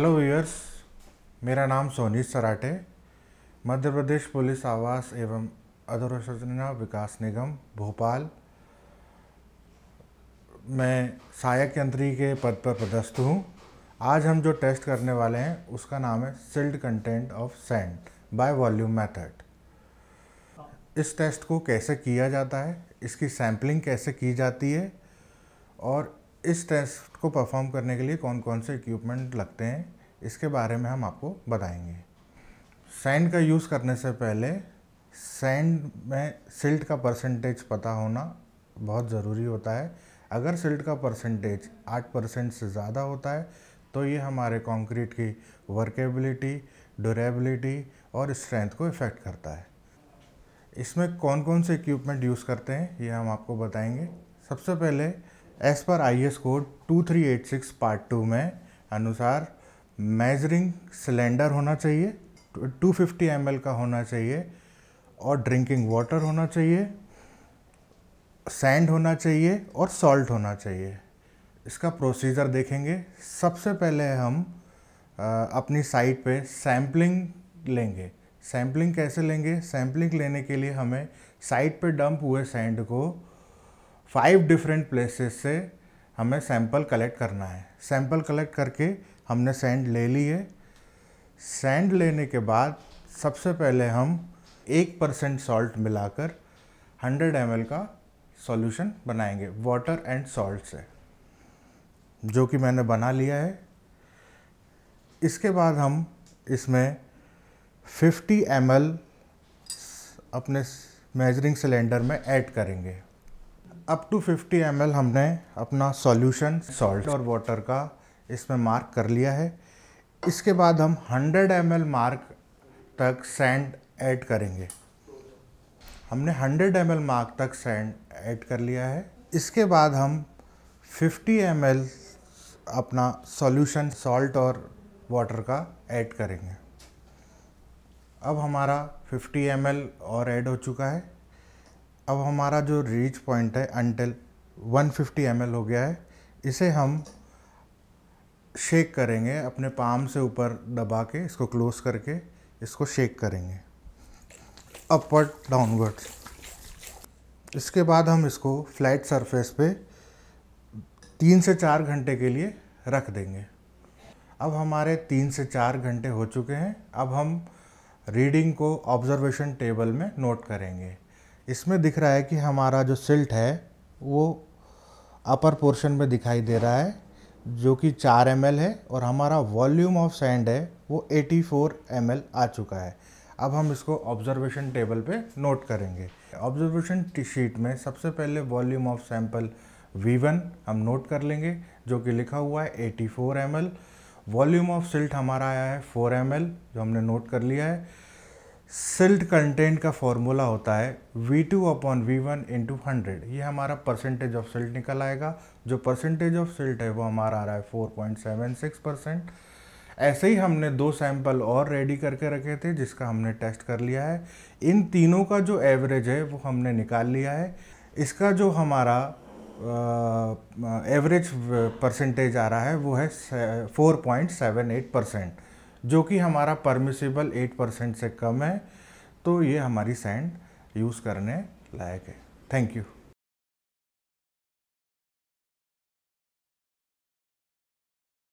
hello viewers मेरा नाम सोनी सराटे मध्य प्रदेश police आवास एवं अधोरचना विकास निगम भोपाल में सहायक यंत्री के पद पर पदस्थ हूँ आज हम जो टेस्ट करने वाले हैं उसका नाम है silt content of sand by volume method इस टेस्ट को कैसे किया जाता है इसकी सैम्पलिंग कैसे की जाती है और इस टेस्ट को परफॉर्म करने के लिए कौन कौन से इक्विपमेंट लगते हैं इसके बारे में हम आपको बताएंगे सैंड का यूज़ करने से पहले सैंड में सिल्ट का परसेंटेज पता होना बहुत ज़रूरी होता है अगर सिल्ट का परसेंटेज आठ परसेंट से ज़्यादा होता है तो ये हमारे कंक्रीट की वर्केबिलिटी ड्यूरेबिलिटी और स्ट्रेंथ को इफ़ेक्ट करता है इसमें कौन कौन से इक्विपमेंट यूज़ करते हैं ये हम आपको बताएंगे सबसे पहले as per I S code two three eight six part two में अनुसार मेजरिंग सिलेंडर होना चाहिए 250 एम का होना चाहिए और ड्रिंकिंग वाटर होना चाहिए सैंड होना चाहिए और सॉल्ट होना चाहिए इसका प्रोसीजर देखेंगे सबसे पहले हम आ, अपनी साइट पे सैम्पलिंग लेंगे सैम्पलिंग कैसे लेंगे सैम्पलिंग लेने के लिए हमें साइट पे डंप हुए सैंड को फाइव डिफरेंट प्लेसेस से हमें सैंपल कलेक्ट करना है सैंपल कलेक्ट करके हमने सैंड ले ली है सैंड लेने के बाद सबसे पहले हम एक परसेंट सॉल्ट मिलाकर 100 एम का सॉल्यूशन बनाएंगे वाटर एंड सॉल्ट से जो कि मैंने बना लिया है इसके बाद हम इसमें 50 एम अपने मेजरिंग सिलेंडर में ऐड करेंगे अप टू 50 एम हमने अपना सॉल्यूशन सॉल्ट और वाटर का इसमें मार्क कर लिया है इसके बाद हम 100 एम मार्क तक सैंड ऐड करेंगे हमने 100 एम मार्क तक सैंड ऐड कर लिया है इसके बाद हम 50 एम अपना सॉल्यूशन सॉल्ट और वाटर का ऐड करेंगे अब हमारा 50 एम और ऐड हो चुका है अब हमारा जो रीच पॉइंट है अनटिल 150 एम हो गया है इसे हम शेक करेंगे अपने पाम से ऊपर दबा के इसको क्लोज करके इसको शेक करेंगे अपवर्ड डाउनवर्ड इसके बाद हम इसको फ्लैट सरफेस पे तीन से चार घंटे के लिए रख देंगे अब हमारे तीन से चार घंटे हो चुके हैं अब हम रीडिंग को ऑब्जर्वेशन टेबल में नोट करेंगे इसमें दिख रहा है कि हमारा जो सिल्ट है वो अपर पोर्शन में दिखाई दे रहा है जो कि 4 एम है और हमारा वॉल्यूम ऑफ सैंड है वो 84 फोर आ चुका है अब हम इसको ऑब्जर्वेशन टेबल पे नोट करेंगे ऑब्जर्वेशन शीट में सबसे पहले वॉल्यूम ऑफ सैंपल V1 हम नोट कर लेंगे जो कि लिखा हुआ है 84 फोर वॉल्यूम ऑफ सिल्ट हमारा आया है 4 एम जो हमने नोट कर लिया है सिल्ट कंटेंट का फॉर्मूला होता है V2 two upon V one into hundred ये हमारा परसेंटेज ऑफ सिल्ट निकल आएगा जो परसेंटेज ऑफ सिल्ट है वो हमारा आ रहा है 4.76 परसेंट ऐसे ही हमने दो सैंपल और रेडी करके रखे थे जिसका हमने टेस्ट कर लिया है इन तीनों का जो एवरेज है वो हमने निकाल लिया है इसका जो हमारा एवरेज परसेंटेज आ रहा है वो है 4.78 परसेंट जो कि हमारा परमिसेबल एट परसेंट से कम है तो ये हमारी सैंड यूज़ करने लायक है थैंक यू